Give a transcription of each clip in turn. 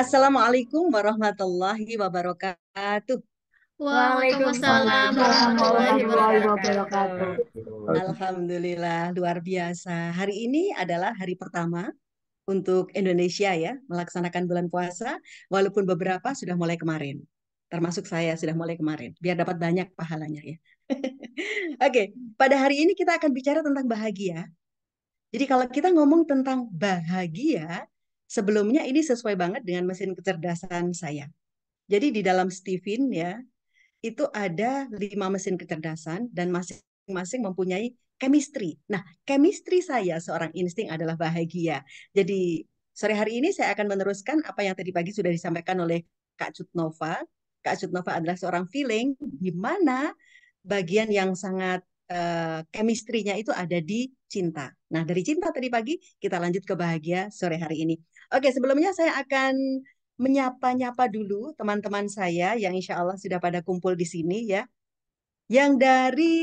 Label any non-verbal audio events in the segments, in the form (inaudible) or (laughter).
Assalamualaikum warahmatullahi wabarakatuh. Waalaikumsalam warahmatullahi wabarakatuh. Alhamdulillah luar biasa. Hari ini adalah hari pertama untuk Indonesia ya melaksanakan bulan puasa walaupun beberapa sudah mulai kemarin. Termasuk saya sudah mulai kemarin biar dapat banyak pahalanya ya. (laughs) Oke, pada hari ini kita akan bicara tentang bahagia. Jadi kalau kita ngomong tentang bahagia, Sebelumnya ini sesuai banget dengan mesin kecerdasan saya. Jadi di dalam Stephen ya, itu ada lima mesin kecerdasan dan masing-masing mempunyai chemistry. Nah, chemistry saya seorang insting adalah bahagia. Jadi sore hari ini saya akan meneruskan apa yang tadi pagi sudah disampaikan oleh Kak Cutnova. Kak Cutnova adalah seorang feeling di mana bagian yang sangat uh, chemistry-nya itu ada di cinta. Nah, dari cinta tadi pagi kita lanjut ke bahagia sore hari ini. Oke, sebelumnya saya akan menyapa-nyapa dulu teman-teman saya yang insya Allah sudah pada kumpul di sini ya. Yang dari,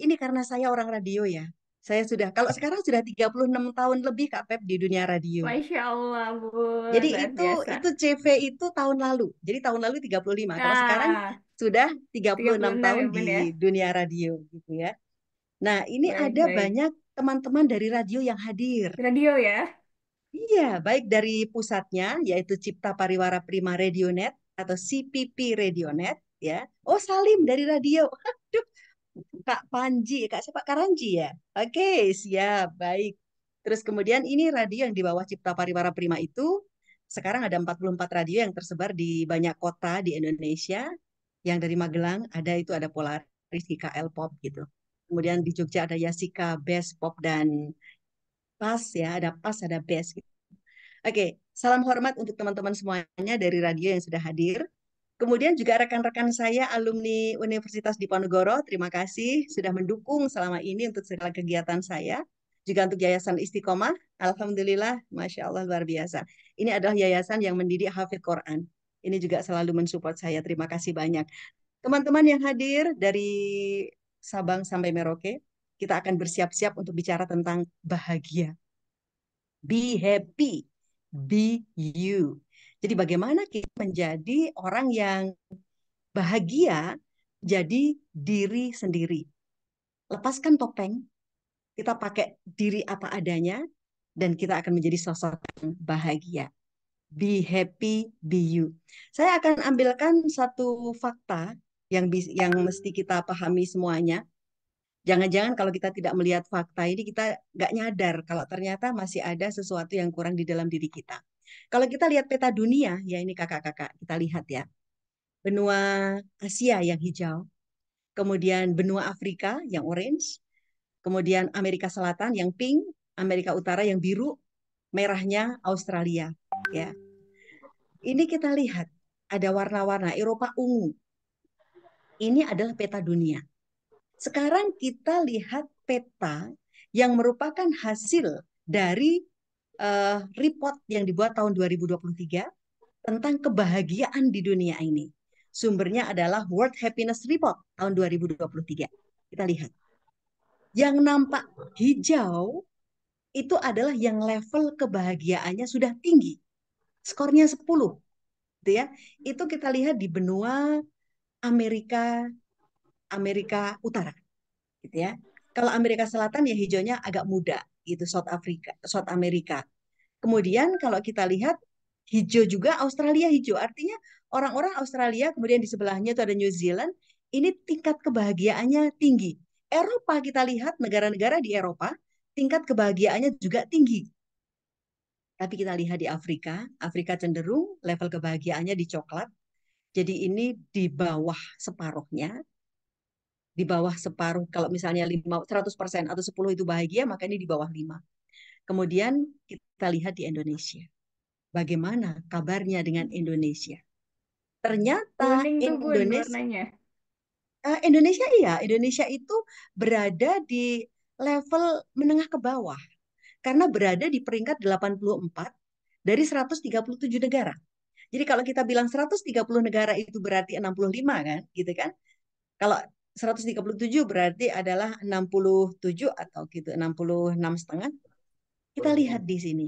ini karena saya orang radio ya. Saya sudah, kalau sekarang sudah 36 tahun lebih Kak Pep di dunia radio. Masya Allah, Bu. Jadi Luar itu biasa. itu CV itu tahun lalu. Jadi tahun lalu 35. Nah, kalau ah. sekarang sudah 36, 36 tahun ya, di ya. dunia radio gitu ya. Nah, ini baik, ada baik. banyak teman-teman dari radio yang hadir. Radio ya? Iya, baik dari pusatnya yaitu Cipta Pariwara Prima Radionet atau CPP Radionet ya. Oh, Salim dari radio. Aduh. Kak Panji, Kak siapa? Kak Ranji ya. Oke, siap, baik. Terus kemudian ini radio yang di bawah Cipta Pariwara Prima itu sekarang ada 44 radio yang tersebar di banyak kota di Indonesia. Yang dari Magelang ada itu ada Polaris, KL Pop gitu. Kemudian di Jogja ada Yasika, Best Pop dan pas ya, ada pas, ada best. Gitu. Oke, salam hormat untuk teman-teman semuanya dari radio yang sudah hadir. Kemudian juga rekan-rekan saya alumni Universitas Diponegoro, terima kasih sudah mendukung selama ini untuk segala kegiatan saya. Juga untuk Yayasan Istiqomah, Alhamdulillah, Masya Allah luar biasa. Ini adalah yayasan yang mendidik hafid Quran. Ini juga selalu mensupport saya, terima kasih banyak. Teman-teman yang hadir dari Sabang sampai Merauke, kita akan bersiap-siap untuk bicara tentang bahagia. Be happy, be you. Jadi bagaimana kita menjadi orang yang bahagia jadi diri sendiri. Lepaskan topeng, kita pakai diri apa adanya, dan kita akan menjadi sosok yang bahagia. Be happy, be you. Saya akan ambilkan satu fakta yang yang mesti kita pahami semuanya Jangan-jangan kalau kita tidak melihat fakta ini kita nggak nyadar kalau ternyata masih ada sesuatu yang kurang di dalam diri kita. Kalau kita lihat peta dunia, ya ini kakak-kakak kita lihat ya. Benua Asia yang hijau, kemudian benua Afrika yang orange, kemudian Amerika Selatan yang pink, Amerika Utara yang biru, merahnya Australia. Ya, ini kita lihat ada warna-warna Eropa ungu. Ini adalah peta dunia. Sekarang kita lihat peta yang merupakan hasil dari uh, report yang dibuat tahun 2023 tentang kebahagiaan di dunia ini. Sumbernya adalah World Happiness Report tahun 2023. Kita lihat. Yang nampak hijau itu adalah yang level kebahagiaannya sudah tinggi. Skornya 10 gitu ya. Itu kita lihat di benua Amerika, Amerika Utara gitu ya kalau Amerika Selatan ya hijaunya agak muda gitu South Africa South America. kemudian kalau kita lihat hijau juga Australia hijau artinya orang-orang Australia kemudian di sebelahnya itu ada New Zealand ini tingkat kebahagiaannya tinggi Eropa kita lihat negara-negara di Eropa tingkat kebahagiaannya juga tinggi tapi kita lihat di Afrika, Afrika cenderung level kebahagiaannya di coklat. Jadi ini di bawah separuhnya di bawah separuh. Kalau misalnya 5, 100% atau 10 itu bahagia, maka ini di bawah 5. Kemudian kita lihat di Indonesia. Bagaimana kabarnya dengan Indonesia? Ternyata Indonesia uh, eh, Indonesia iya, Indonesia itu berada di level menengah ke bawah. Karena berada di peringkat 84 dari 137 negara. Jadi kalau kita bilang 130 negara itu berarti 65 kan, gitu kan? Kalau 137 berarti adalah 67 atau gitu 66 setengah. Kita lihat di sini.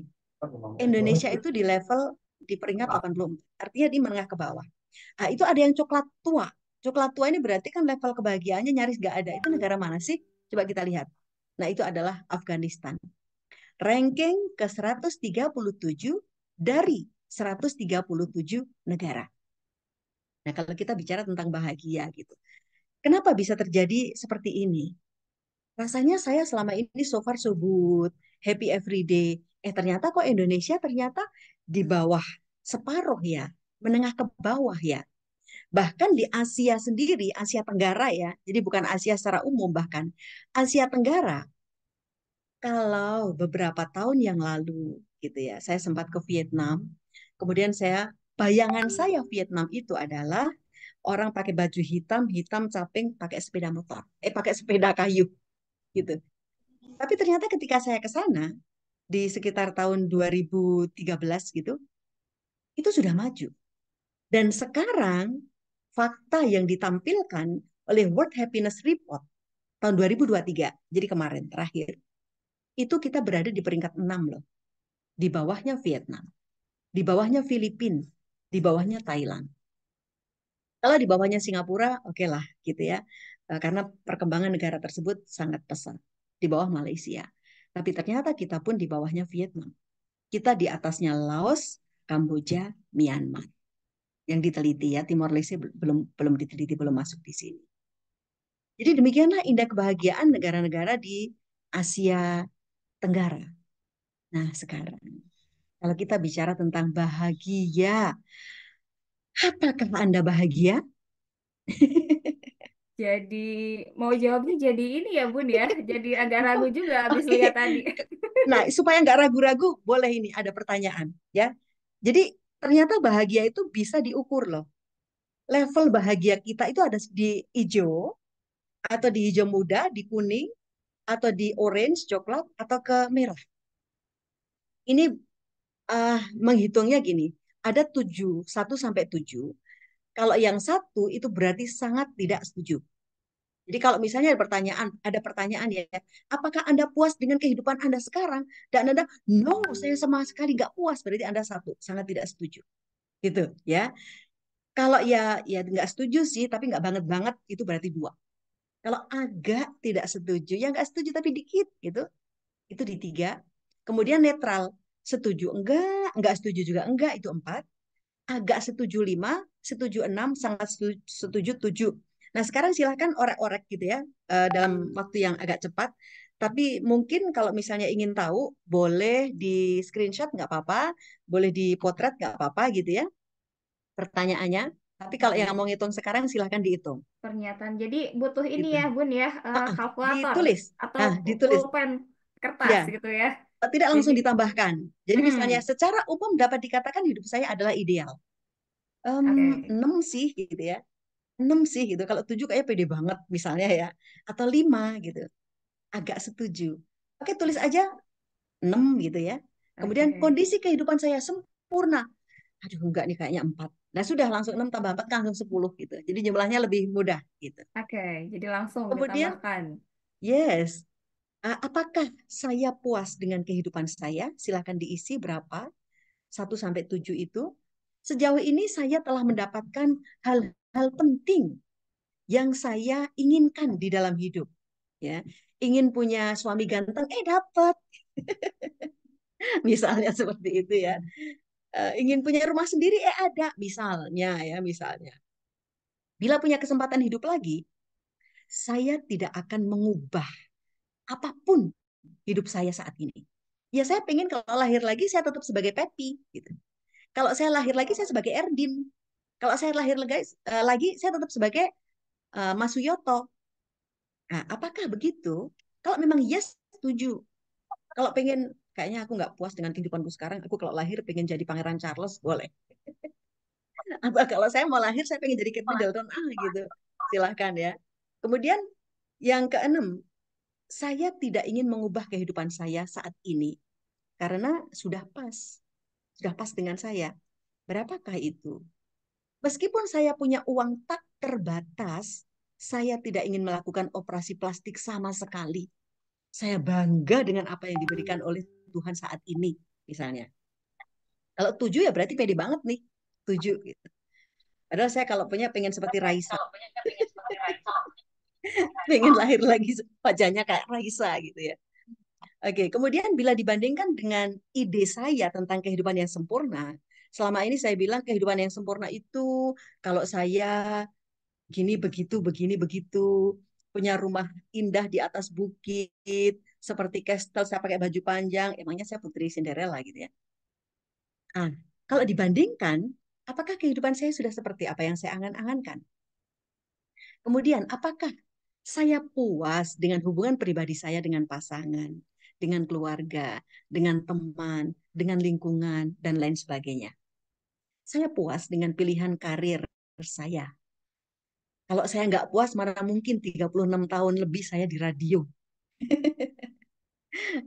Indonesia itu di level di peringkat 84. Ah. Artinya di menengah ke bawah. Nah, itu ada yang coklat tua. Coklat tua ini berarti kan level kebahagiaannya nyaris gak ada. Itu negara mana sih? Coba kita lihat. Nah, itu adalah Afghanistan. Ranking ke 137 dari 137 negara. Nah, kalau kita bicara tentang bahagia gitu. Kenapa bisa terjadi seperti ini? Rasanya saya selama ini so far so good, happy every day. Eh ternyata kok Indonesia ternyata di bawah separuh ya, menengah ke bawah ya. Bahkan di Asia sendiri, Asia Tenggara ya, jadi bukan Asia secara umum bahkan, Asia Tenggara, kalau beberapa tahun yang lalu gitu ya, saya sempat ke Vietnam, kemudian saya, bayangan saya Vietnam itu adalah orang pakai baju hitam, hitam caping, pakai sepeda motor, eh pakai sepeda kayu gitu. Tapi ternyata ketika saya ke sana di sekitar tahun 2013 gitu, itu sudah maju. Dan sekarang fakta yang ditampilkan oleh World Happiness Report tahun 2023, jadi kemarin terakhir, itu kita berada di peringkat 6 loh. Di bawahnya Vietnam, di bawahnya Filipina, di bawahnya Thailand. Kalau di bawahnya Singapura, oke okay lah gitu ya. Eh, karena perkembangan negara tersebut sangat pesat di bawah Malaysia. Tapi ternyata kita pun di bawahnya Vietnam. Kita di atasnya Laos, Kamboja, Myanmar. Yang diteliti ya, Timor Leste belum belum diteliti, belum masuk di sini. Jadi demikianlah indah kebahagiaan negara-negara di Asia Tenggara. Nah, sekarang kalau kita bicara tentang bahagia Apakah Anda bahagia? (laughs) Jadi mau jawabnya jadi ini ya Bun ya, jadi agak ragu (laughs) juga habis okay. lihat tadi. (laughs) Nah supaya nggak ragu-ragu boleh ini ada pertanyaan ya. Jadi ternyata bahagia itu bisa diukur loh. Level bahagia kita itu ada di hijau atau di hijau muda, di kuning atau di orange coklat atau ke merah. Ini uh, menghitungnya gini, ada tujuh, satu sampai tujuh. Kalau yang satu itu berarti sangat tidak setuju. Jadi kalau misalnya ada pertanyaan, ada pertanyaan ya, apakah Anda puas dengan kehidupan Anda sekarang? Dan Anda, no, saya sama sekali nggak puas. Berarti Anda satu, sangat tidak setuju. Gitu ya. Kalau ya ya nggak setuju sih, tapi nggak banget-banget, itu berarti dua. Kalau agak tidak setuju, ya nggak setuju tapi dikit gitu, itu di tiga. Kemudian netral, setuju enggak, enggak setuju juga enggak itu empat agak ah, setuju lima setuju enam sangat setuju, tujuh nah sekarang silahkan orek-orek gitu ya eh, dalam waktu yang agak cepat tapi mungkin kalau misalnya ingin tahu boleh di screenshot nggak apa-apa boleh dipotret nggak apa-apa gitu ya pertanyaannya tapi kalau yang mau ngitung sekarang silahkan dihitung. Pernyataan. Jadi butuh ini gitu. ya Bun ya, uh, kalkulator. Ditulis. Atau nah, ditulis. pulpen kertas ya. gitu ya tidak langsung ditambahkan. Jadi hmm. misalnya secara umum dapat dikatakan hidup saya adalah ideal. Um, okay. 6 sih gitu ya. 6 sih gitu. Kalau 7 kayaknya pede banget misalnya ya. Atau 5 gitu. Agak setuju. Oke tulis aja 6 gitu ya. Kemudian okay. kondisi kehidupan saya sempurna. Aduh enggak nih kayaknya 4. Nah sudah langsung 6 tambah 4 langsung 10 gitu. Jadi jumlahnya lebih mudah gitu. Oke, okay, jadi langsung Kemudian, ditambahkan. Yes, Ah, apakah saya puas dengan kehidupan saya? Silahkan diisi berapa, satu sampai tujuh itu. Sejauh ini saya telah mendapatkan hal-hal penting yang saya inginkan di dalam hidup. Ya, ingin punya suami ganteng, eh dapat. (laughs) misalnya seperti itu ya. Eh, ingin punya rumah sendiri, eh ada. Misalnya ya, misalnya. Bila punya kesempatan hidup lagi, saya tidak akan mengubah apapun hidup saya saat ini. Ya saya pengen kalau lahir lagi saya tetap sebagai Pepi gitu. Kalau saya lahir lagi saya sebagai Erdin. Kalau saya lahir lagi, eh, lagi saya tetap sebagai uh, Mas Suyoto. Nah, apakah begitu? Kalau memang yes setuju. Kalau pengen kayaknya aku nggak puas dengan kehidupanku sekarang, aku kalau lahir pengen jadi Pangeran Charles boleh. Atau (laughs) kalau saya mau lahir saya pengen jadi Kate Middleton ah gitu. Silahkan ya. Kemudian yang keenam, saya tidak ingin mengubah kehidupan saya saat ini karena sudah pas, sudah pas dengan saya. Berapakah itu? Meskipun saya punya uang tak terbatas, saya tidak ingin melakukan operasi plastik sama sekali. Saya bangga dengan apa yang diberikan oleh Tuhan saat ini, misalnya. Kalau tujuh ya berarti pede banget nih, tujuh. Gitu. Padahal saya kalau punya pengen seperti Raisa. Kalau punya pengen (laughs) pengen lahir lagi wajahnya kayak Raisa gitu ya. Oke, kemudian bila dibandingkan dengan ide saya tentang kehidupan yang sempurna, selama ini saya bilang kehidupan yang sempurna itu kalau saya gini begitu begini begitu punya rumah indah di atas bukit seperti kastel, saya pakai baju panjang emangnya saya putri Cinderella gitu ya. Ah, kalau dibandingkan apakah kehidupan saya sudah seperti apa yang saya angan-angankan? Kemudian, apakah saya puas dengan hubungan pribadi saya dengan pasangan, dengan keluarga, dengan teman, dengan lingkungan, dan lain sebagainya. Saya puas dengan pilihan karir saya. Kalau saya nggak puas, mana mungkin 36 tahun lebih saya di radio. (laughs)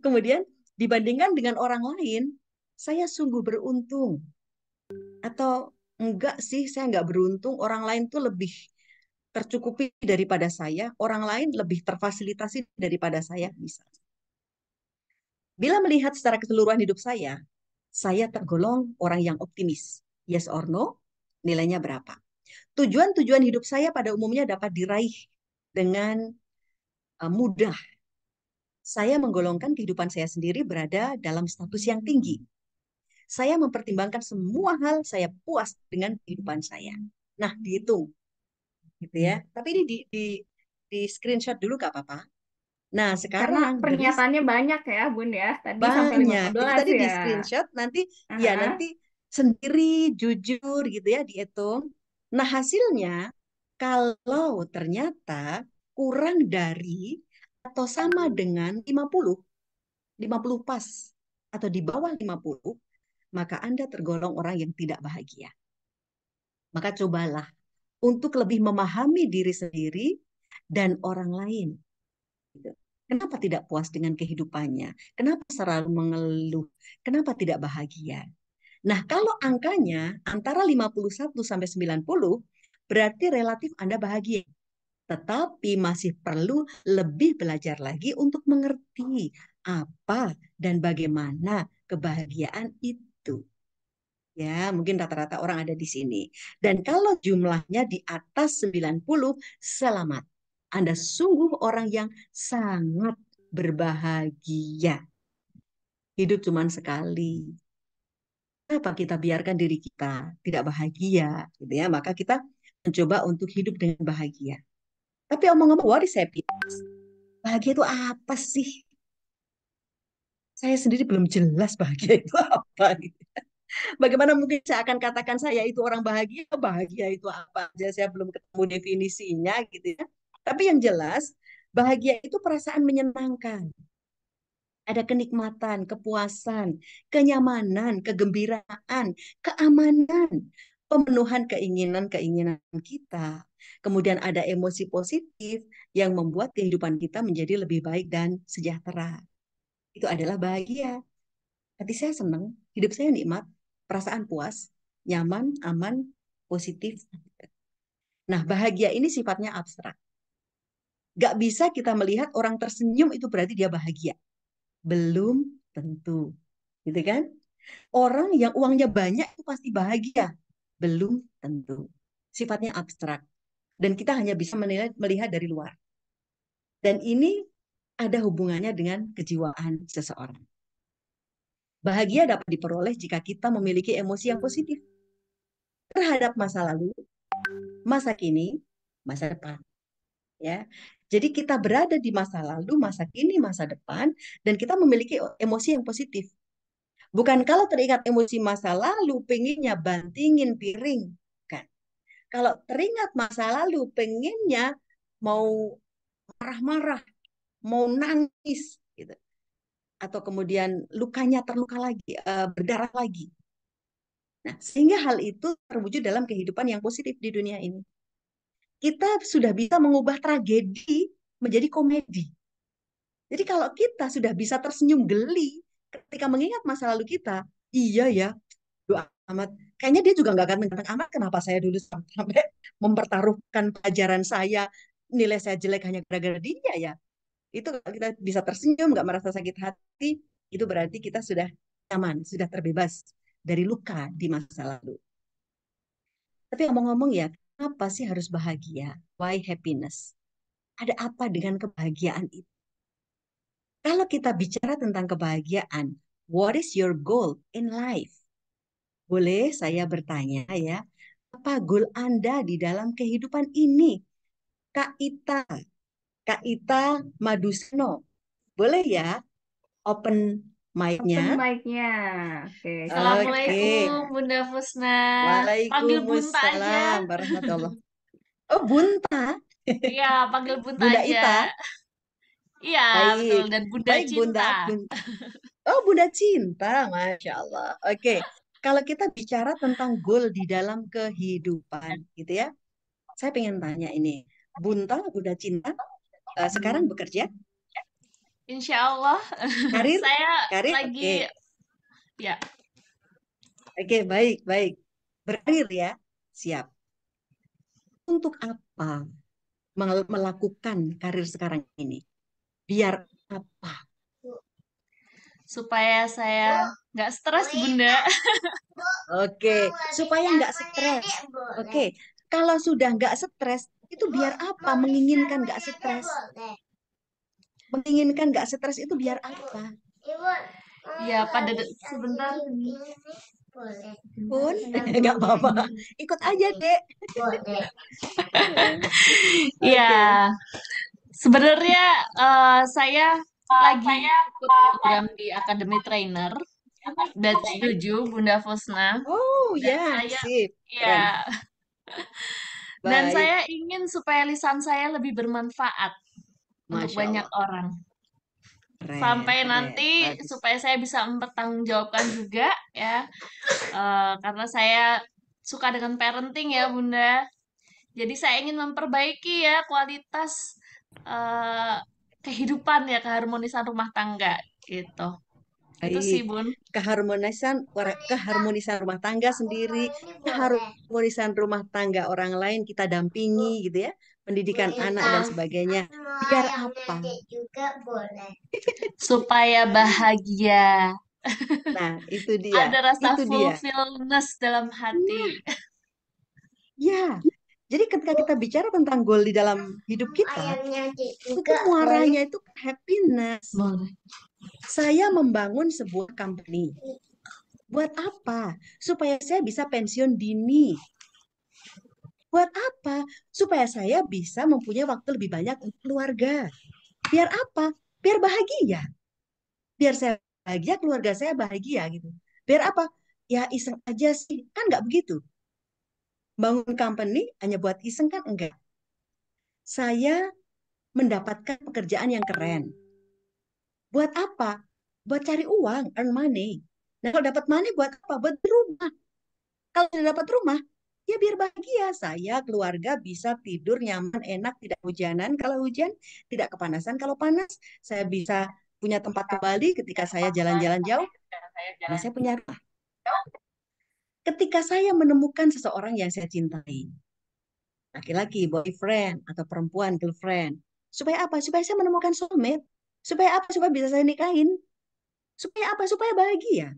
Kemudian dibandingkan dengan orang lain, saya sungguh beruntung. Atau enggak sih, saya nggak beruntung, orang lain tuh lebih tercukupi daripada saya, orang lain lebih terfasilitasi daripada saya misalnya. Bila melihat secara keseluruhan hidup saya, saya tergolong orang yang optimis. Yes or no? Nilainya berapa? Tujuan-tujuan hidup saya pada umumnya dapat diraih dengan e, mudah. Saya menggolongkan kehidupan saya sendiri berada dalam status yang tinggi. Saya mempertimbangkan semua hal, saya puas dengan kehidupan saya. Nah, dihitung gitu ya. Tapi ini di di, di screenshot dulu gak apa-apa. Nah, sekarang Karena pernyataannya dari, banyak ya, Bun ya. Tadi banyak. sampai 15 Jadi, tadi ya. di screenshot nanti ya, uh-huh. ya nanti sendiri jujur gitu ya dihitung. Nah, hasilnya kalau ternyata kurang dari atau sama dengan 50 50 pas atau di bawah 50 maka Anda tergolong orang yang tidak bahagia. Maka cobalah untuk lebih memahami diri sendiri dan orang lain. Gitu. Kenapa tidak puas dengan kehidupannya? Kenapa selalu mengeluh? Kenapa tidak bahagia? Nah, kalau angkanya antara 51 sampai 90, berarti relatif Anda bahagia. Tetapi masih perlu lebih belajar lagi untuk mengerti apa dan bagaimana kebahagiaan itu ya mungkin rata-rata orang ada di sini. Dan kalau jumlahnya di atas 90, selamat. Anda sungguh orang yang sangat berbahagia. Hidup cuma sekali. apa kita biarkan diri kita tidak bahagia, gitu ya? Maka kita mencoba untuk hidup dengan bahagia. Tapi omong-omong, what is happiness? Bahagia itu apa sih? Saya sendiri belum jelas bahagia itu (laughs) apa. Gitu. Bagaimana mungkin saya akan katakan saya itu orang bahagia? Bahagia itu apa aja? Saya belum ketemu definisinya gitu ya. Tapi yang jelas, bahagia itu perasaan menyenangkan. Ada kenikmatan, kepuasan, kenyamanan, kegembiraan, keamanan, pemenuhan keinginan-keinginan kita. Kemudian ada emosi positif yang membuat kehidupan kita menjadi lebih baik dan sejahtera. Itu adalah bahagia. Hati saya senang, hidup saya nikmat, perasaan puas, nyaman, aman, positif. Nah, bahagia ini sifatnya abstrak. Gak bisa kita melihat orang tersenyum itu berarti dia bahagia. Belum tentu. Gitu kan? Orang yang uangnya banyak itu pasti bahagia. Belum tentu. Sifatnya abstrak. Dan kita hanya bisa menilai, melihat dari luar. Dan ini ada hubungannya dengan kejiwaan seseorang. Bahagia dapat diperoleh jika kita memiliki emosi yang positif terhadap masa lalu, masa kini, masa depan. Ya. Jadi kita berada di masa lalu, masa kini, masa depan dan kita memiliki emosi yang positif. Bukan kalau teringat emosi masa lalu pengennya bantingin piring, kan. Kalau teringat masa lalu pengennya mau marah-marah, mau nangis gitu atau kemudian lukanya terluka lagi, eh, berdarah lagi. Nah, sehingga hal itu terwujud dalam kehidupan yang positif di dunia ini. Kita sudah bisa mengubah tragedi menjadi komedi. Jadi kalau kita sudah bisa tersenyum geli ketika mengingat masa lalu kita, iya ya, doa amat. Kayaknya dia juga nggak akan mengatakan amat. Kenapa saya dulu sampai (laughs) mempertaruhkan pelajaran saya, nilai saya jelek hanya gara-gara dia ya itu kalau kita bisa tersenyum nggak merasa sakit hati itu berarti kita sudah aman sudah terbebas dari luka di masa lalu tapi ngomong-ngomong ya apa sih harus bahagia why happiness ada apa dengan kebahagiaan itu kalau kita bicara tentang kebahagiaan what is your goal in life boleh saya bertanya ya apa goal Anda di dalam kehidupan ini Kak Ita Kak Ita Madusno. Boleh ya open mic-nya? Open mic-nya. Oke. Okay. Assalamualaikum okay. Bunda Fusna. Waalaikumsalam Bunta warahmatullah. Oh, Bunta. Iya, panggil Bunta Bunda aja. Ita. Iya, betul. Dan Bunda Baik, Cinta. Bunda, Bunda. Oh, Bunda Cinta. Masya Allah. Oke. Okay. Kalau kita bicara tentang goal di dalam kehidupan, gitu ya. Saya pengen tanya ini. Bunta, Bunda Cinta, Eh, sekarang bekerja? Insya Allah. Karir? (laughs) Saya Karir? lagi, okay. ya. Oke, okay, baik, baik. Berkarir ya, siap. Untuk apa melakukan karir sekarang ini? Biar apa? Supaya saya nggak stres, Bunda. Oke, okay. supaya nggak stres. Oke, okay. kalau sudah nggak stres, itu biar apa menginginkan gak stres menginginkan gak stres itu biar apa ya pada sebentar pun (laughs) nggak apa-apa ikut aja dek (laughs) ya sebenarnya uh, saya eh, lagi ikut eh, program di akademi Trainer dan setuju Bunda Fosna. Oh ya, yeah, sip. Ya. (laughs) Dan saya ingin supaya lisan saya lebih bermanfaat Masya untuk Allah. banyak orang. Keren, Sampai keren, nanti supaya saya bisa mempertanggungjawabkan juga ya. Uh, karena saya suka dengan parenting ya, Bunda. Jadi saya ingin memperbaiki ya kualitas uh, kehidupan ya keharmonisan rumah tangga gitu itu sih bun keharmonisan keharmonisan rumah tangga sendiri keharmonisan rumah tangga orang lain kita dampingi gitu ya pendidikan anak dan sebagainya biar apa juga boleh (laughs) supaya bahagia nah itu dia ada rasa itu fulfillness dia. dalam hati ya jadi ketika kita bicara tentang goal di dalam hidup kita, itu muaranya itu happiness. Boleh saya membangun sebuah company. Buat apa? Supaya saya bisa pensiun dini. Buat apa? Supaya saya bisa mempunyai waktu lebih banyak untuk keluarga. Biar apa? Biar bahagia. Biar saya bahagia, keluarga saya bahagia gitu. Biar apa? Ya iseng aja sih. Kan nggak begitu. Bangun company hanya buat iseng kan enggak. Saya mendapatkan pekerjaan yang keren. Buat apa? Buat cari uang, earn money. Nah, kalau dapat money buat apa? Buat rumah. Kalau sudah dapat rumah, ya biar bahagia. Saya, keluarga bisa tidur nyaman, enak, tidak hujanan. Kalau hujan, tidak kepanasan. Kalau panas, saya bisa punya tempat kembali ketika saya jalan-jalan jauh. Nah, saya punya rumah. Ketika saya menemukan seseorang yang saya cintai, laki-laki, boyfriend, atau perempuan, girlfriend, supaya apa? Supaya saya menemukan soulmate. Supaya apa? Supaya bisa saya nikahin. Supaya apa? Supaya bahagia.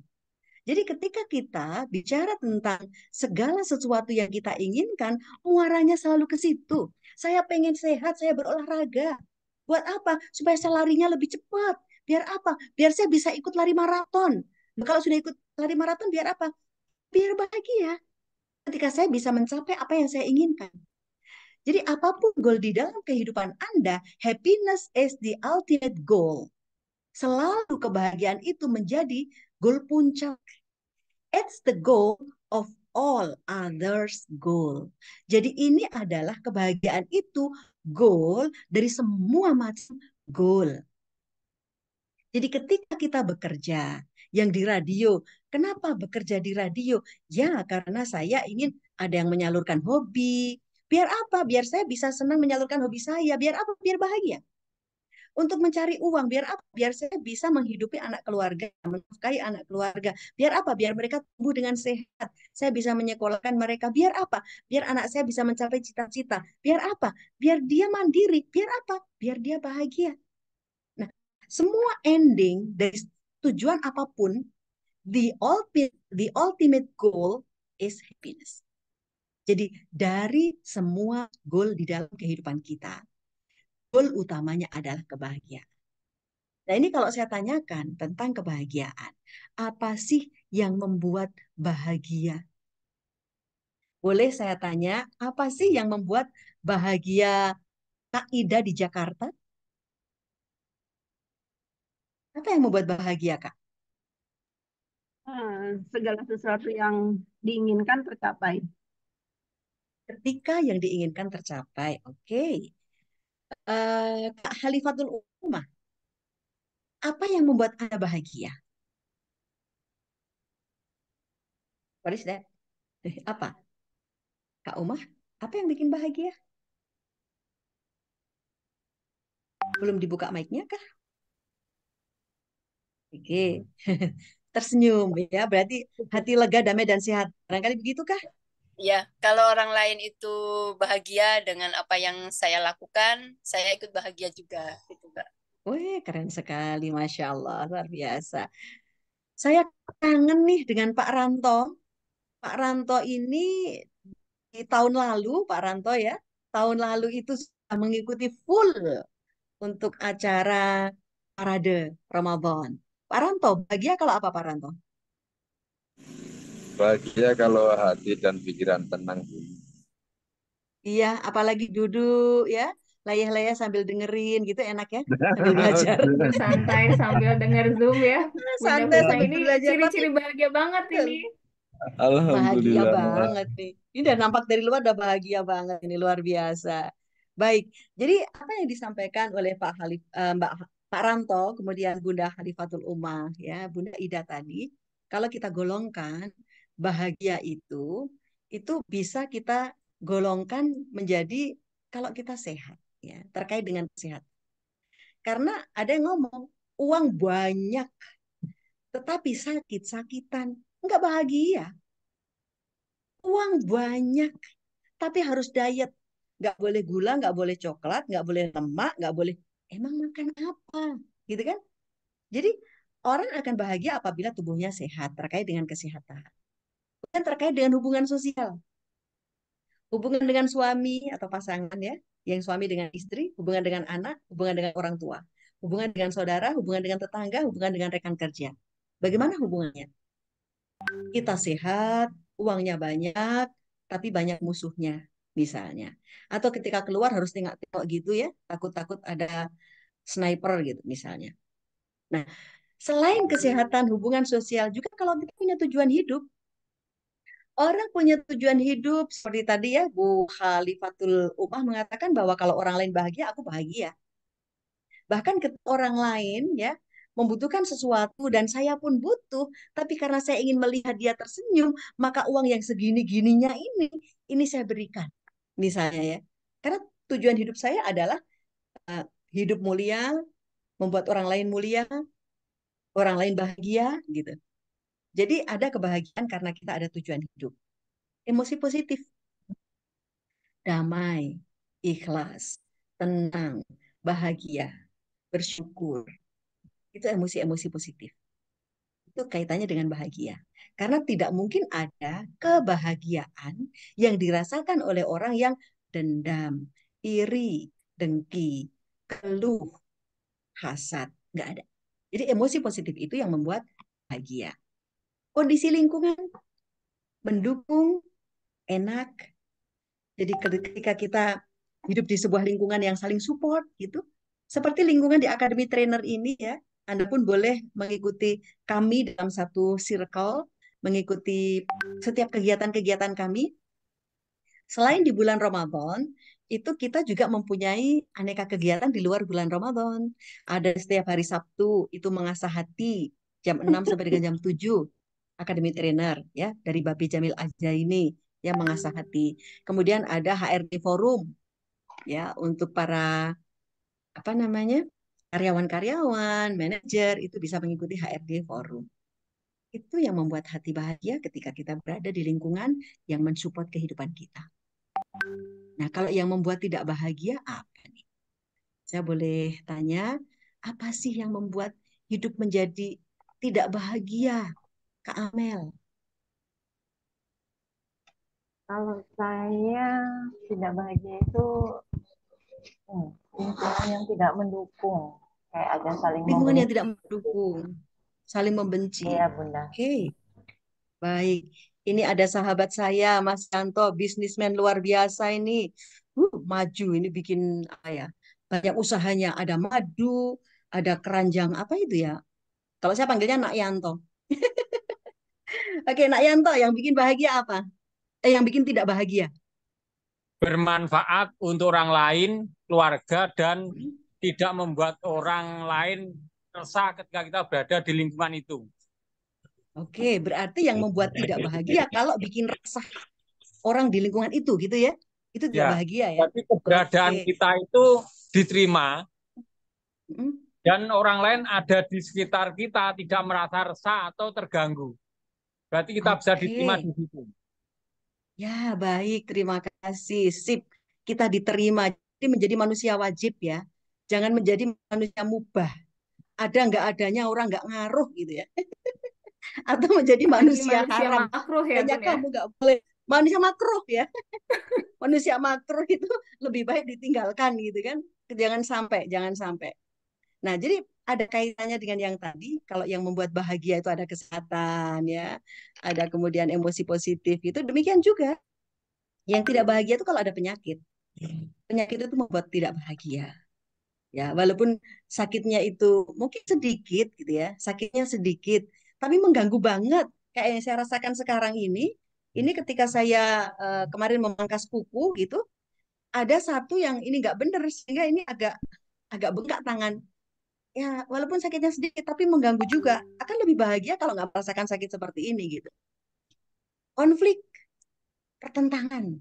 Jadi ketika kita bicara tentang segala sesuatu yang kita inginkan, muaranya selalu ke situ. Saya pengen sehat, saya berolahraga. Buat apa? Supaya saya larinya lebih cepat. Biar apa? Biar saya bisa ikut lari maraton. Nah, kalau sudah ikut lari maraton, biar apa? Biar bahagia. Ketika saya bisa mencapai apa yang saya inginkan. Jadi apapun goal di dalam kehidupan Anda, happiness is the ultimate goal. Selalu kebahagiaan itu menjadi goal puncak. It's the goal of all others goal. Jadi ini adalah kebahagiaan itu goal dari semua macam goal. Jadi ketika kita bekerja, yang di radio, kenapa bekerja di radio? Ya karena saya ingin ada yang menyalurkan hobi, Biar apa? Biar saya bisa senang menyalurkan hobi saya. Biar apa? Biar bahagia. Untuk mencari uang, biar apa? Biar saya bisa menghidupi anak keluarga, menafkahi anak keluarga. Biar apa? Biar mereka tumbuh dengan sehat. Saya bisa menyekolahkan mereka. Biar apa? Biar anak saya bisa mencapai cita-cita. Biar apa? Biar dia mandiri. Biar apa? Biar dia bahagia. Nah, semua ending dari tujuan apapun, the ultimate, the ultimate goal is happiness. Jadi dari semua goal di dalam kehidupan kita, goal utamanya adalah kebahagiaan. Nah ini kalau saya tanyakan tentang kebahagiaan, apa sih yang membuat bahagia? Boleh saya tanya, apa sih yang membuat bahagia Kak Ida di Jakarta? Apa yang membuat bahagia, Kak? Ah, segala sesuatu yang diinginkan tercapai ketika yang diinginkan tercapai. Oke. Okay. Uh, eh, Kak Halifatul Umar, apa yang membuat Anda bahagia? What is that? Eh, apa? Kak Umar, apa yang bikin bahagia? Belum dibuka mic-nya kah? Oke. Okay. (laughs) Tersenyum ya, berarti hati lega, damai dan sehat. Barangkali begitu kah? Ya, kalau orang lain itu bahagia dengan apa yang saya lakukan, saya ikut bahagia juga, gitu Mbak. Wih, keren sekali, masya Allah, luar biasa. Saya kangen nih dengan Pak Ranto. Pak Ranto ini di tahun lalu, Pak Ranto ya, tahun lalu itu sudah mengikuti full untuk acara parade Ramadan. Pak Ranto, bahagia kalau apa Pak Ranto? Bahagia kalau hati dan pikiran tenang, Bu. Iya, apalagi duduk ya, layah-layah sambil dengerin gitu enak ya (laughs) sambil belajar (laughs) santai sambil denger zoom ya santai sambil ini ciri-ciri bahagia banget ini Alhamdulillah bahagia banget nih ini udah nampak dari luar udah bahagia banget ini luar biasa baik jadi apa yang disampaikan oleh Pak Halif eh, Mbak Pak Ranto kemudian Bunda Halifatul Umar, ya Bunda Ida tadi kalau kita golongkan bahagia itu itu bisa kita golongkan menjadi kalau kita sehat ya terkait dengan sehat. Karena ada yang ngomong uang banyak tetapi sakit-sakitan nggak bahagia. Uang banyak tapi harus diet. Nggak boleh gula, nggak boleh coklat, nggak boleh lemak, nggak boleh. Emang makan apa? Gitu kan? Jadi orang akan bahagia apabila tubuhnya sehat terkait dengan kesehatan. Kemudian terkait dengan hubungan sosial. Hubungan dengan suami atau pasangan ya, yang suami dengan istri, hubungan dengan anak, hubungan dengan orang tua, hubungan dengan saudara, hubungan dengan tetangga, hubungan dengan rekan kerja. Bagaimana hubungannya? Kita sehat, uangnya banyak, tapi banyak musuhnya misalnya. Atau ketika keluar harus tengok-tengok gitu ya, takut-takut ada sniper gitu misalnya. Nah, selain kesehatan hubungan sosial juga kalau kita punya tujuan hidup, orang punya tujuan hidup seperti tadi ya Bu Khalifatul Umah mengatakan bahwa kalau orang lain bahagia aku bahagia bahkan ketika orang lain ya membutuhkan sesuatu dan saya pun butuh tapi karena saya ingin melihat dia tersenyum maka uang yang segini gininya ini ini saya berikan misalnya ya karena tujuan hidup saya adalah uh, hidup mulia membuat orang lain mulia orang lain bahagia gitu jadi ada kebahagiaan karena kita ada tujuan hidup. Emosi positif. Damai, ikhlas, tenang, bahagia, bersyukur. Itu emosi-emosi positif. Itu kaitannya dengan bahagia. Karena tidak mungkin ada kebahagiaan yang dirasakan oleh orang yang dendam, iri, dengki, keluh, hasad. Nggak ada. Jadi emosi positif itu yang membuat bahagia kondisi lingkungan mendukung, enak. Jadi ketika kita hidup di sebuah lingkungan yang saling support gitu, seperti lingkungan di akademi Trainer ini ya, Anda pun boleh mengikuti kami dalam satu circle, mengikuti setiap kegiatan-kegiatan kami. Selain di bulan Ramadan, itu kita juga mempunyai aneka kegiatan di luar bulan Ramadan. Ada setiap hari Sabtu itu mengasah hati jam 6 sampai dengan jam 7 Akademi trainer ya dari Bapak Jamil ini yang mengasah hati. Kemudian ada HRD Forum ya untuk para apa namanya karyawan-karyawan, manajer itu bisa mengikuti HRD Forum. Itu yang membuat hati bahagia ketika kita berada di lingkungan yang mensupport kehidupan kita. Nah, kalau yang membuat tidak bahagia apa nih? Saya boleh tanya, apa sih yang membuat hidup menjadi tidak bahagia? Kak Amel. Kalau saya tidak bahagia itu hmm, lingkungan yang tidak mendukung, kayak ada saling lingkungan yang tidak mendukung, saling membenci. Iya bunda. Oke, okay. baik. Ini ada sahabat saya Mas Yanto, bisnismen luar biasa ini. Uh, maju ini bikin apa ya? Banyak usahanya, ada madu, ada keranjang apa itu ya? Kalau saya panggilnya Nak Yanto. (laughs) Oke, Nak Yanto, yang bikin bahagia apa? Eh, yang bikin tidak bahagia? Bermanfaat untuk orang lain, keluarga, dan tidak membuat orang lain resah ketika kita berada di lingkungan itu. Oke, berarti yang membuat tidak bahagia (laughs) kalau bikin resah orang di lingkungan itu gitu ya? Itu tidak ya, bahagia ya? Tapi keberadaan Oke. kita itu diterima, hmm. dan orang lain ada di sekitar kita tidak merasa resah atau terganggu. Berarti kita okay. bisa diterima di situ. Ya, baik. Terima kasih. Sip. Kita diterima. Jadi menjadi manusia wajib ya. Jangan menjadi manusia mubah. Ada nggak adanya orang nggak ngaruh gitu ya. (laughs) Atau menjadi manusia, manusia haram. Makruh ya, ya, kamu nggak boleh. Manusia makruh ya. (laughs) manusia makruh itu lebih baik ditinggalkan gitu kan. Jangan sampai, jangan sampai. Nah, jadi ada kaitannya dengan yang tadi. Kalau yang membuat bahagia itu ada kesehatan ya, ada kemudian emosi positif itu demikian juga. Yang tidak bahagia itu kalau ada penyakit. Penyakit itu membuat tidak bahagia. Ya, walaupun sakitnya itu mungkin sedikit gitu ya, sakitnya sedikit, tapi mengganggu banget. Kayak yang saya rasakan sekarang ini, ini ketika saya uh, kemarin memangkas kuku gitu, ada satu yang ini nggak benar sehingga ini agak agak bengkak tangan ya walaupun sakitnya sedikit tapi mengganggu juga akan lebih bahagia kalau nggak merasakan sakit seperti ini gitu konflik pertentangan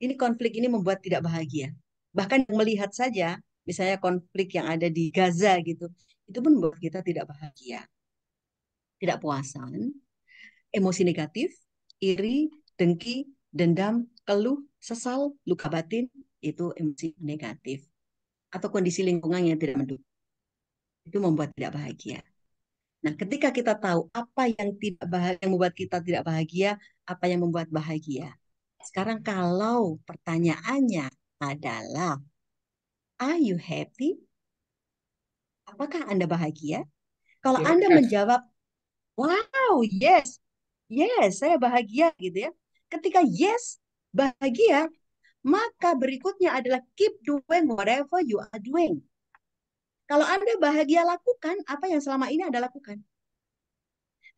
ini konflik ini membuat tidak bahagia bahkan melihat saja misalnya konflik yang ada di Gaza gitu itu pun membuat kita tidak bahagia tidak puasan emosi negatif iri dengki dendam keluh sesal luka batin itu emosi negatif atau kondisi lingkungan yang tidak mendukung itu membuat tidak bahagia. Nah, ketika kita tahu apa yang tidak bahagia, yang membuat kita tidak bahagia, apa yang membuat bahagia. Sekarang kalau pertanyaannya adalah, are you happy? Apakah Anda bahagia? Kalau yeah, Anda menjawab, wow, yes, yes, saya bahagia gitu ya. Ketika yes, bahagia, maka berikutnya adalah keep doing whatever you are doing. Kalau Anda bahagia lakukan apa yang selama ini Anda lakukan.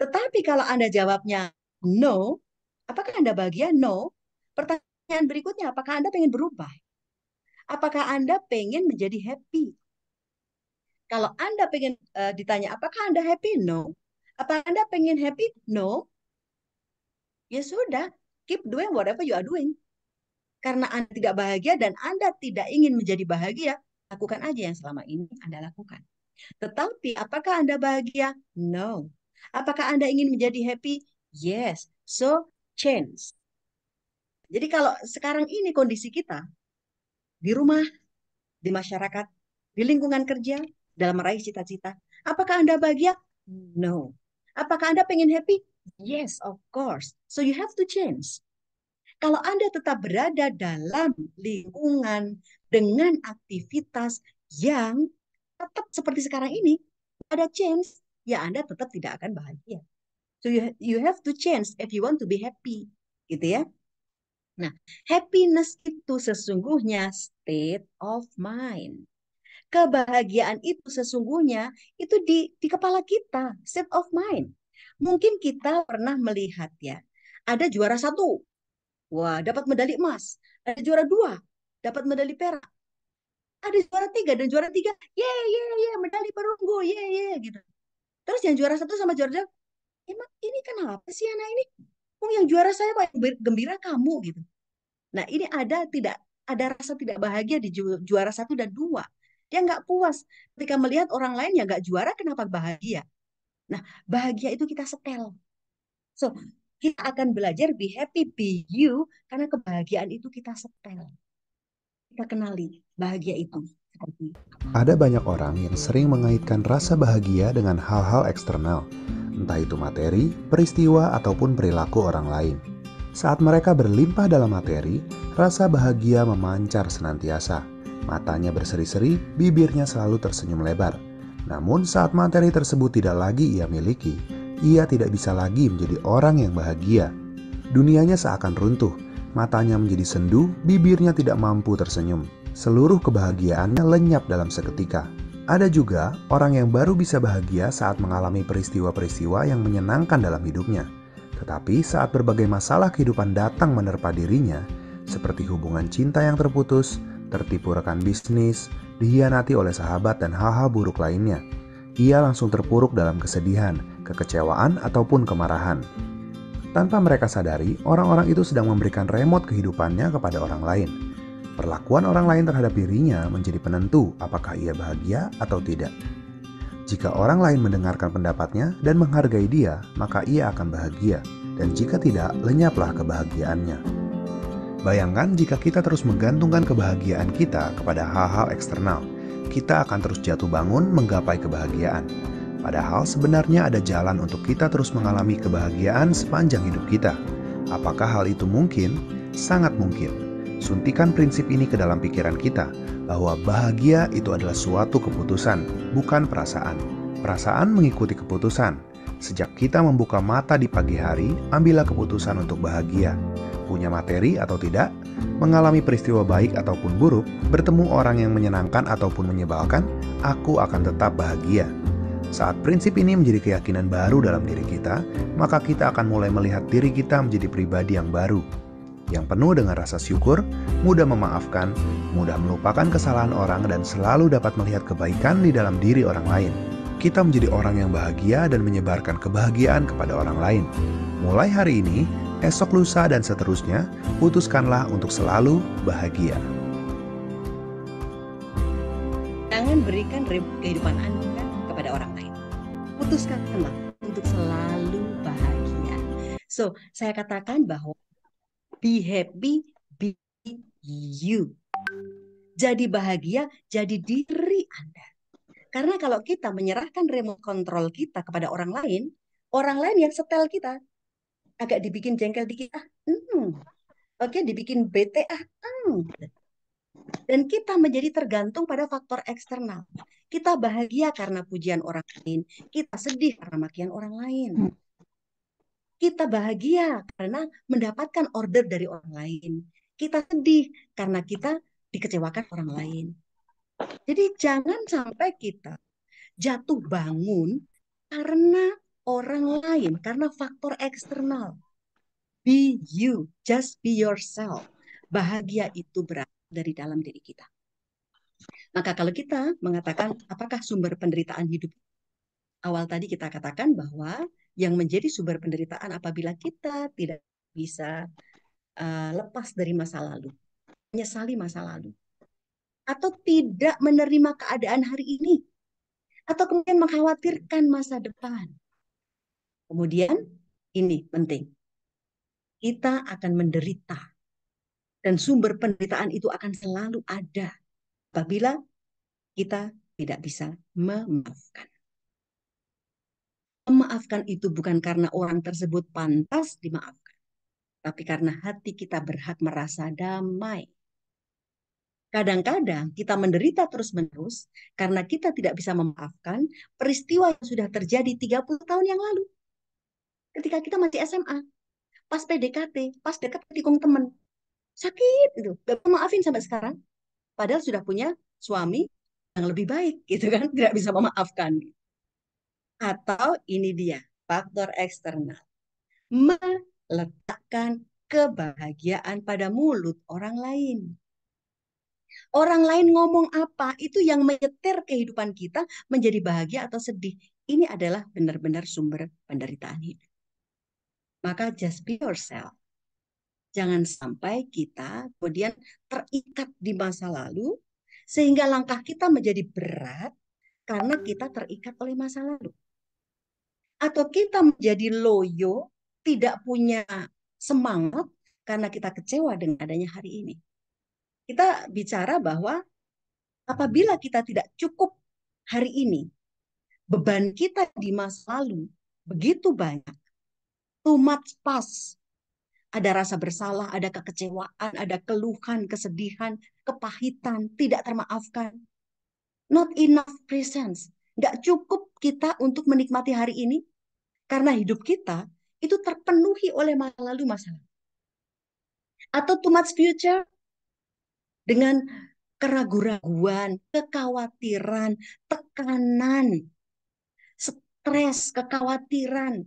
Tetapi kalau Anda jawabnya no, apakah Anda bahagia? No. Pertanyaan berikutnya, apakah Anda ingin berubah? Apakah Anda pengen menjadi happy? Kalau Anda pengen uh, ditanya, apakah Anda happy? No. Apa Anda pengen happy? No. Ya sudah, keep doing whatever you are doing. Karena Anda tidak bahagia dan Anda tidak ingin menjadi bahagia, lakukan aja yang selama ini Anda lakukan. Tetapi apakah Anda bahagia? No. Apakah Anda ingin menjadi happy? Yes. So, change. Jadi kalau sekarang ini kondisi kita di rumah, di masyarakat, di lingkungan kerja, dalam meraih cita-cita, apakah Anda bahagia? No. Apakah Anda pengen happy? Yes, of course. So you have to change. Kalau Anda tetap berada dalam lingkungan dengan aktivitas yang tetap seperti sekarang ini, ada change, ya Anda tetap tidak akan bahagia. So you, you have to change if you want to be happy, gitu ya. Nah, happiness itu sesungguhnya state of mind. Kebahagiaan itu sesungguhnya itu di, di kepala kita, state of mind. Mungkin kita pernah melihat ya, ada juara satu, wah dapat medali emas. Ada juara dua, dapat medali perak. Ada juara tiga dan juara tiga, ye ye ye medali perunggu, ye ye gitu. Terus yang juara satu sama juara dua, emang ini kenapa sih anak ini? Oh yang juara saya kok gembira kamu gitu. Nah ini ada tidak ada rasa tidak bahagia di ju juara satu dan dua. Dia nggak puas ketika melihat orang lain yang nggak juara, kenapa bahagia? Nah bahagia itu kita setel. So kita akan belajar be happy, be you, karena kebahagiaan itu kita setel kita kenali bahagia itu. Ada banyak orang yang sering mengaitkan rasa bahagia dengan hal-hal eksternal, entah itu materi, peristiwa, ataupun perilaku orang lain. Saat mereka berlimpah dalam materi, rasa bahagia memancar senantiasa. Matanya berseri-seri, bibirnya selalu tersenyum lebar. Namun, saat materi tersebut tidak lagi ia miliki, ia tidak bisa lagi menjadi orang yang bahagia. Dunianya seakan runtuh, matanya menjadi sendu, bibirnya tidak mampu tersenyum. Seluruh kebahagiaannya lenyap dalam seketika. Ada juga orang yang baru bisa bahagia saat mengalami peristiwa-peristiwa yang menyenangkan dalam hidupnya. Tetapi saat berbagai masalah kehidupan datang menerpa dirinya, seperti hubungan cinta yang terputus, tertipu rekan bisnis, dihianati oleh sahabat dan hal-hal buruk lainnya, ia langsung terpuruk dalam kesedihan, kekecewaan, ataupun kemarahan. Tanpa mereka sadari, orang-orang itu sedang memberikan remote kehidupannya kepada orang lain. Perlakuan orang lain terhadap dirinya menjadi penentu apakah ia bahagia atau tidak. Jika orang lain mendengarkan pendapatnya dan menghargai dia, maka ia akan bahagia, dan jika tidak, lenyaplah kebahagiaannya. Bayangkan jika kita terus menggantungkan kebahagiaan kita kepada hal-hal eksternal, kita akan terus jatuh bangun menggapai kebahagiaan. Padahal sebenarnya ada jalan untuk kita terus mengalami kebahagiaan sepanjang hidup kita. Apakah hal itu mungkin? Sangat mungkin. Suntikan prinsip ini ke dalam pikiran kita bahwa bahagia itu adalah suatu keputusan, bukan perasaan. Perasaan mengikuti keputusan. Sejak kita membuka mata di pagi hari, ambillah keputusan untuk bahagia. Punya materi atau tidak, mengalami peristiwa baik ataupun buruk, bertemu orang yang menyenangkan ataupun menyebalkan, aku akan tetap bahagia. Saat prinsip ini menjadi keyakinan baru dalam diri kita, maka kita akan mulai melihat diri kita menjadi pribadi yang baru, yang penuh dengan rasa syukur, mudah memaafkan, mudah melupakan kesalahan orang, dan selalu dapat melihat kebaikan di dalam diri orang lain. Kita menjadi orang yang bahagia dan menyebarkan kebahagiaan kepada orang lain. Mulai hari ini, esok lusa, dan seterusnya, putuskanlah untuk selalu bahagia. Jangan berikan kehidupan Anda putuskan teman untuk selalu bahagia. So, saya katakan bahwa be happy, be you. Jadi bahagia, jadi diri Anda. Karena kalau kita menyerahkan remote control kita kepada orang lain, orang lain yang setel kita, agak dibikin jengkel dikit, ah, hmm. oke, okay, dibikin BTA, ah, hmm dan kita menjadi tergantung pada faktor eksternal. Kita bahagia karena pujian orang lain, kita sedih karena makian orang lain. Hmm. Kita bahagia karena mendapatkan order dari orang lain. Kita sedih karena kita dikecewakan orang lain. Jadi jangan sampai kita jatuh bangun karena orang lain, karena faktor eksternal. Be you, just be yourself. Bahagia itu berat dari dalam diri kita. Maka kalau kita mengatakan apakah sumber penderitaan hidup awal tadi kita katakan bahwa yang menjadi sumber penderitaan apabila kita tidak bisa uh, lepas dari masa lalu, menyesali masa lalu, atau tidak menerima keadaan hari ini, atau kemudian mengkhawatirkan masa depan. Kemudian ini penting, kita akan menderita dan sumber penderitaan itu akan selalu ada apabila kita tidak bisa memaafkan. Memaafkan itu bukan karena orang tersebut pantas dimaafkan, tapi karena hati kita berhak merasa damai. Kadang-kadang kita menderita terus-menerus karena kita tidak bisa memaafkan peristiwa yang sudah terjadi 30 tahun yang lalu. Ketika kita masih SMA, pas PDKT, pas dekat tikung teman, sakit gitu gak maafin sampai sekarang padahal sudah punya suami yang lebih baik (laughs) gitu kan tidak bisa memaafkan atau ini dia faktor eksternal meletakkan kebahagiaan pada mulut orang lain orang lain ngomong apa itu yang menyetir kehidupan kita menjadi bahagia atau sedih ini adalah benar-benar sumber penderitaan hidup maka just be yourself Jangan sampai kita kemudian terikat di masa lalu sehingga langkah kita menjadi berat karena kita terikat oleh masa lalu. Atau kita menjadi loyo, tidak punya semangat karena kita kecewa dengan adanya hari ini. Kita bicara bahwa apabila kita tidak cukup hari ini, beban kita di masa lalu begitu banyak. Too much past, ada rasa bersalah, ada kekecewaan, ada keluhan, kesedihan, kepahitan, tidak termaafkan. Not enough presence. Nggak cukup kita untuk menikmati hari ini. Karena hidup kita itu terpenuhi oleh masa lalu masalah. Atau too much future dengan keraguan kekhawatiran, tekanan, stres, kekhawatiran,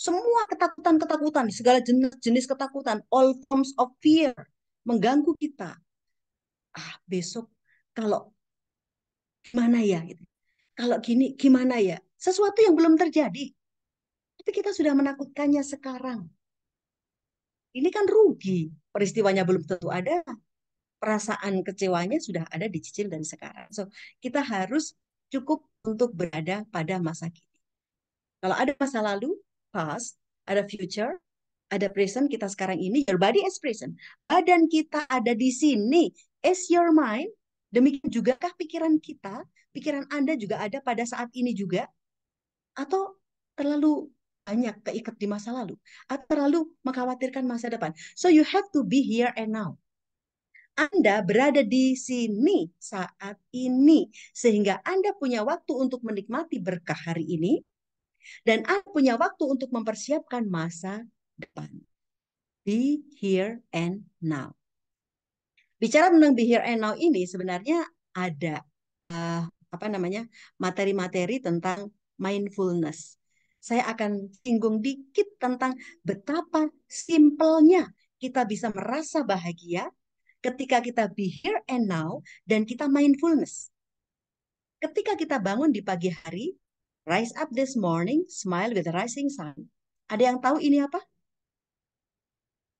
semua ketakutan-ketakutan, segala jenis-jenis ketakutan, all forms of fear mengganggu kita. Ah, besok kalau gimana ya? Gitu. Kalau gini gimana ya? Sesuatu yang belum terjadi. Tapi kita sudah menakutkannya sekarang. Ini kan rugi. Peristiwanya belum tentu ada. Perasaan kecewanya sudah ada dicicil dari sekarang. So, kita harus cukup untuk berada pada masa kini. Kalau ada masa lalu, past, ada future, ada present kita sekarang ini. Your body is present. Badan kita ada di sini. Is your mind? Demikian jugakah pikiran kita? Pikiran Anda juga ada pada saat ini juga? Atau terlalu banyak keikat di masa lalu? Atau terlalu mengkhawatirkan masa depan? So you have to be here and now. Anda berada di sini saat ini, sehingga Anda punya waktu untuk menikmati berkah hari ini, dan aku punya waktu untuk mempersiapkan masa depan. Be here and now. Bicara tentang be here and now ini sebenarnya ada uh, apa namanya materi-materi tentang mindfulness. Saya akan singgung dikit tentang betapa simpelnya kita bisa merasa bahagia ketika kita be here and now dan kita mindfulness. Ketika kita bangun di pagi hari, Rise up this morning, smile with the rising sun. Ada yang tahu ini apa?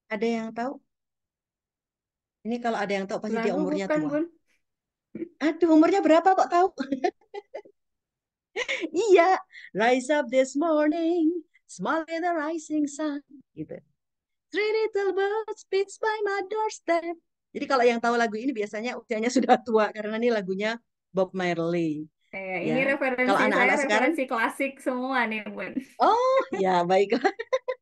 Ada yang tahu? Ini kalau ada yang tahu pasti Lalu dia umurnya bukan, tua. Bun. Aduh, umurnya berapa kok tahu? (laughs) iya, rise up this morning, smile with the rising sun. Gitu. Three little birds beats by my doorstep. Jadi kalau yang tahu lagu ini biasanya usianya sudah tua karena ini lagunya Bob Marley. Eh ya. ini referensi Kalau anak-anak saya sekarang referensi klasik semua nih, Bun. Oh, ya baiklah. (laughs)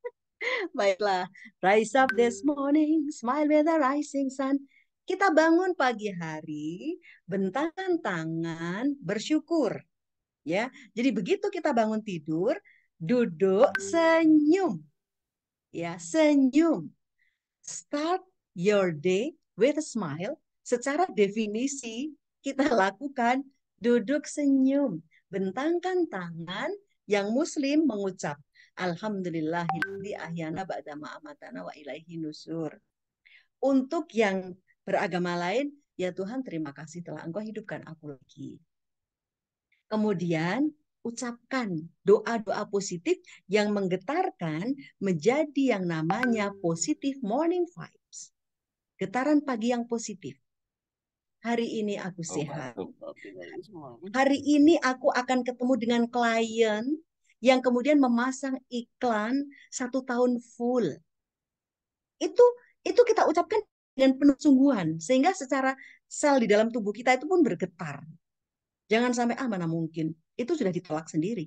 baiklah. Rise up this morning, smile with the rising sun. Kita bangun pagi hari, bentangan tangan, bersyukur. Ya. Jadi begitu kita bangun tidur, duduk senyum. Ya, senyum. Start your day with a smile. Secara definisi kita (laughs) lakukan duduk senyum, bentangkan tangan yang muslim mengucap Alhamdulillahilladzi ahyana ba'da ma'amatana wa ilaihi nusur. Untuk yang beragama lain, ya Tuhan terima kasih telah engkau hidupkan aku lagi. Kemudian ucapkan doa-doa positif yang menggetarkan menjadi yang namanya positive morning vibes. Getaran pagi yang positif hari ini aku oh, sehat. Hari ini aku akan ketemu dengan klien yang kemudian memasang iklan satu tahun full. Itu itu kita ucapkan dengan penuh sungguhan sehingga secara sel di dalam tubuh kita itu pun bergetar. Jangan sampai ah mana mungkin itu sudah ditolak sendiri.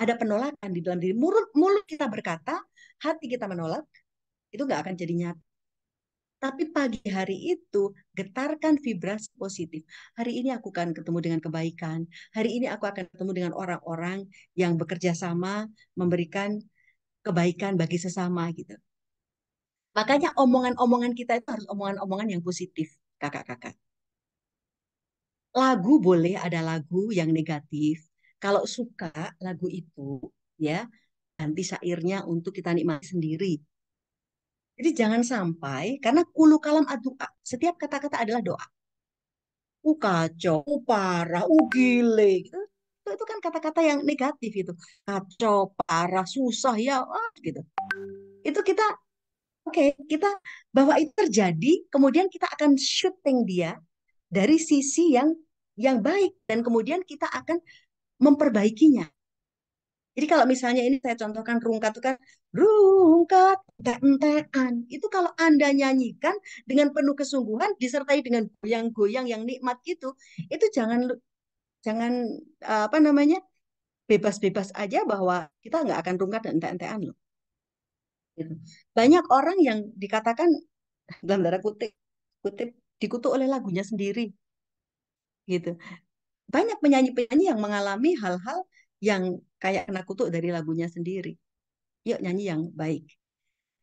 Ada penolakan di dalam diri. Mulut, kita berkata, hati kita menolak, itu nggak akan jadi nyata. Tapi pagi hari itu getarkan vibrasi positif. Hari ini aku akan ketemu dengan kebaikan. Hari ini aku akan ketemu dengan orang-orang yang bekerja sama memberikan kebaikan bagi sesama gitu. Makanya omongan-omongan kita itu harus omongan-omongan yang positif, kakak-kakak. Lagu boleh ada lagu yang negatif. Kalau suka lagu itu, ya nanti syairnya untuk kita nikmati sendiri. Jadi jangan sampai karena kulu kalam adua, setiap kata-kata adalah doa. U kacau, u parah, u gile, gitu. Itu, itu kan kata-kata yang negatif itu. Kacau, parah, susah ya, gitu. Itu kita Oke, okay, kita bahwa itu terjadi, kemudian kita akan syuting dia dari sisi yang yang baik dan kemudian kita akan memperbaikinya. Jadi kalau misalnya ini saya contohkan rungkat itu kan rungkat entean. Itu kalau Anda nyanyikan dengan penuh kesungguhan disertai dengan goyang-goyang yang nikmat gitu itu jangan jangan eh, apa namanya? bebas-bebas aja bahwa kita nggak akan rungkat dan ente-entean loh. Gitu. Banyak orang yang dikatakan dalam darah kutip kutip dikutuk oleh lagunya sendiri. Gitu. Banyak penyanyi-penyanyi yang mengalami hal-hal yang kayak kena kutuk dari lagunya sendiri. Yuk nyanyi yang baik.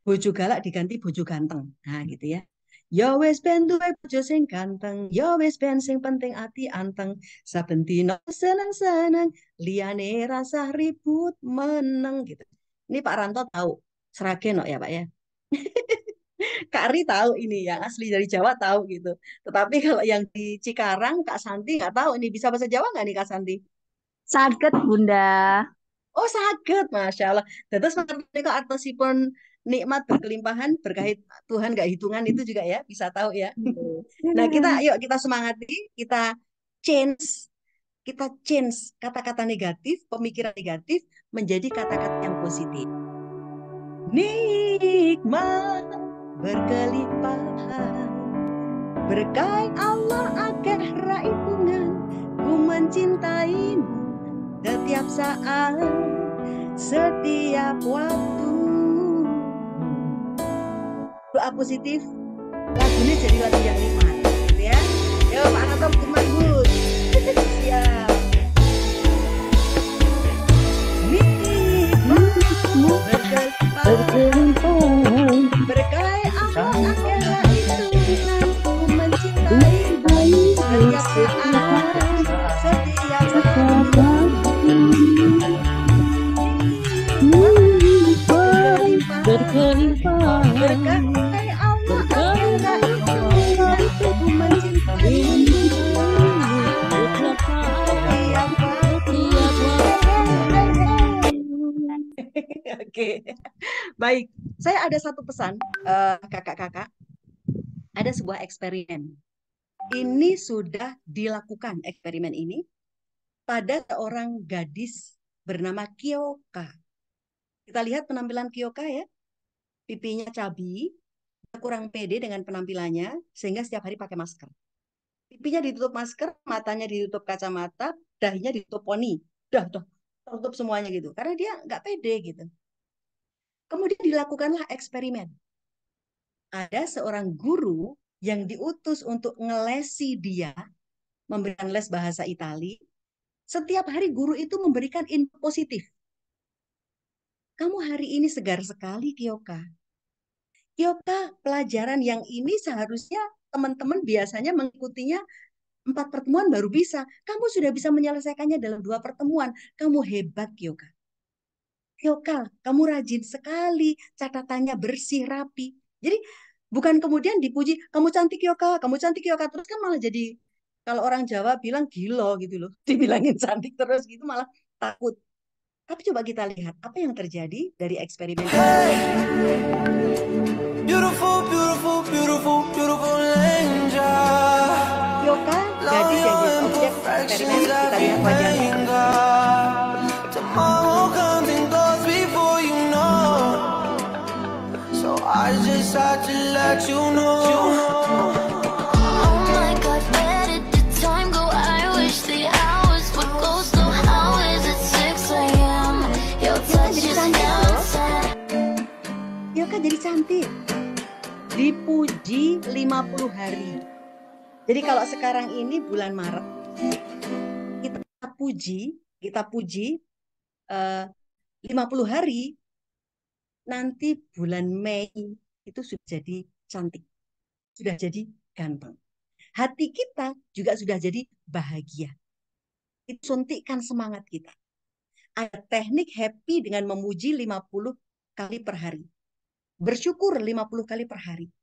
Bojo galak diganti bojo ganteng. Nah gitu ya. Yo wes ben duwe bojo sing ganteng, Yo wes ben sing penting ati anteng. Saben dino seneng-seneng, liyane rasa ribut meneng gitu. Ini Pak Ranto tahu Seragen ya Pak ya. (laughs) Kak Ri tahu ini yang asli dari Jawa tahu gitu. Tetapi kalau yang di Cikarang Kak Santi nggak tahu ini bisa bahasa Jawa nggak nih Kak Santi? sakit Bunda. Oh, sakit Masya Allah. Terus si pun nikmat berkelimpahan berkait Tuhan gak hitungan itu juga ya, bisa tahu ya. Iya. Nah, kita yuk kita semangati, kita change kita change kata-kata negatif, pemikiran negatif menjadi kata-kata yang positif. Nikmat berkelimpahan berkait Allah saat setiap waktu doa positif lagu ini jadi lagu yang nikmat gitu ya Yo Pak Anatom cuma good siap itu aku mencintai Oke, baik. Saya ada satu pesan, eh, kakak-kakak. Uh, ada sebuah eksperimen. Ini sudah dilakukan eksperimen ini pada seorang gadis bernama Kiyoka. Kita lihat penampilan Kiyoka ya pipinya cabi, kurang pede dengan penampilannya, sehingga setiap hari pakai masker. Pipinya ditutup masker, matanya ditutup kacamata, dahinya ditutup poni. Dah, dah, tertutup semuanya gitu. Karena dia nggak pede gitu. Kemudian dilakukanlah eksperimen. Ada seorang guru yang diutus untuk ngelesi dia, memberikan les bahasa Itali. Setiap hari guru itu memberikan input positif kamu hari ini segar sekali Kyoka. Kyoka, pelajaran yang ini seharusnya teman-teman biasanya mengikutinya empat pertemuan baru bisa. Kamu sudah bisa menyelesaikannya dalam dua pertemuan. Kamu hebat, Kyoka. Kyoka, kamu rajin sekali, catatannya bersih, rapi. Jadi bukan kemudian dipuji, kamu cantik Kyoka, kamu cantik Kyoka. Terus kan malah jadi, kalau orang Jawa bilang gilo gitu loh. (laughs) Dibilangin cantik terus gitu malah takut. Tapi coba kita lihat apa yang terjadi dari eksperimen. Hey, beautiful, beautiful, kan? jadi jadi objek eksperimen kita lihat wajahnya. let you know jadi cantik. Dipuji 50 hari. Jadi kalau sekarang ini bulan Maret, kita puji, kita puji eh, uh, 50 hari, nanti bulan Mei itu sudah jadi cantik. Sudah jadi ganteng. Hati kita juga sudah jadi bahagia. Itu suntikan semangat kita. Ada teknik happy dengan memuji 50 kali per hari. Bersyukur 50 kali per hari.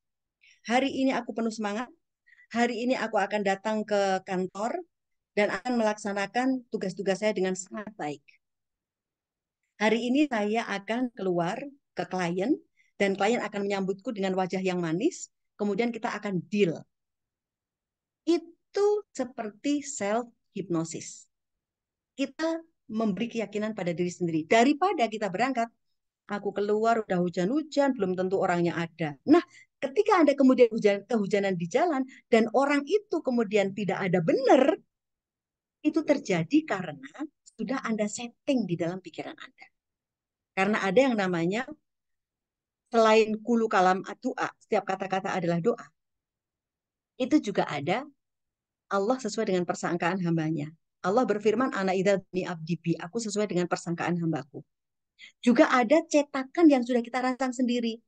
Hari ini aku penuh semangat. Hari ini aku akan datang ke kantor dan akan melaksanakan tugas-tugas saya dengan sangat baik. Hari ini saya akan keluar ke klien dan klien akan menyambutku dengan wajah yang manis. Kemudian kita akan deal. Itu seperti self hypnosis. Kita memberi keyakinan pada diri sendiri. Daripada kita berangkat aku keluar udah hujan-hujan, belum tentu orangnya ada. Nah, ketika ada kemudian hujan, kehujanan di jalan dan orang itu kemudian tidak ada benar, itu terjadi karena sudah Anda setting di dalam pikiran Anda. Karena ada yang namanya selain kulu kalam doa, setiap kata-kata adalah doa. Itu juga ada Allah sesuai dengan persangkaan hambanya. Allah berfirman, Ana idha abdibi, aku sesuai dengan persangkaan hambaku. Juga ada cetakan yang sudah kita rancang sendiri.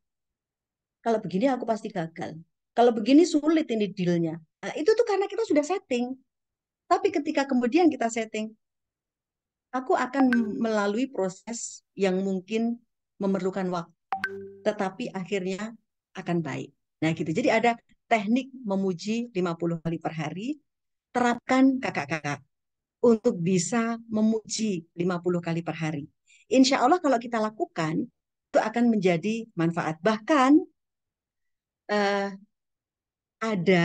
Kalau begini aku pasti gagal. Kalau begini sulit ini dealnya. Nah, itu tuh karena kita sudah setting. Tapi ketika kemudian kita setting, aku akan melalui proses yang mungkin memerlukan waktu. Tetapi akhirnya akan baik. Nah gitu. Jadi ada teknik memuji 50 kali per hari. Terapkan kakak-kakak untuk bisa memuji 50 kali per hari. Insya Allah kalau kita lakukan itu akan menjadi manfaat. Bahkan uh, ada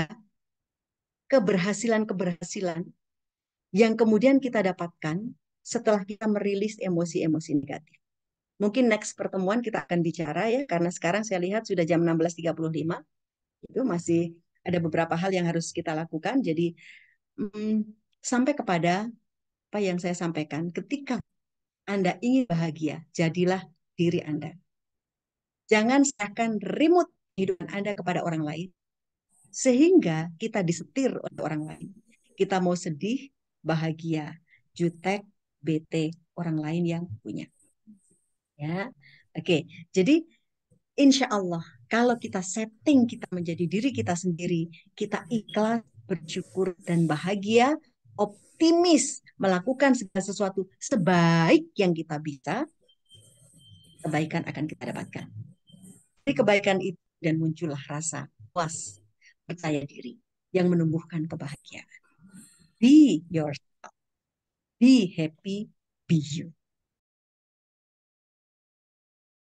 keberhasilan-keberhasilan yang kemudian kita dapatkan setelah kita merilis emosi-emosi negatif. Mungkin next pertemuan kita akan bicara ya, karena sekarang saya lihat sudah jam 16.35, itu masih ada beberapa hal yang harus kita lakukan. Jadi mm, sampai kepada apa yang saya sampaikan, ketika anda ingin bahagia, jadilah diri Anda. Jangan serahkan remote kehidupan Anda kepada orang lain, sehingga kita disetir oleh orang lain. Kita mau sedih, bahagia, jutek, bete, orang lain yang punya. Ya, oke. Jadi insya Allah kalau kita setting kita menjadi diri kita sendiri, kita ikhlas, bersyukur dan bahagia, optimis melakukan segala sesuatu sebaik yang kita bisa, kebaikan akan kita dapatkan. Dari kebaikan itu dan muncullah rasa puas, percaya diri yang menumbuhkan kebahagiaan. Be yourself. Be happy. Be you.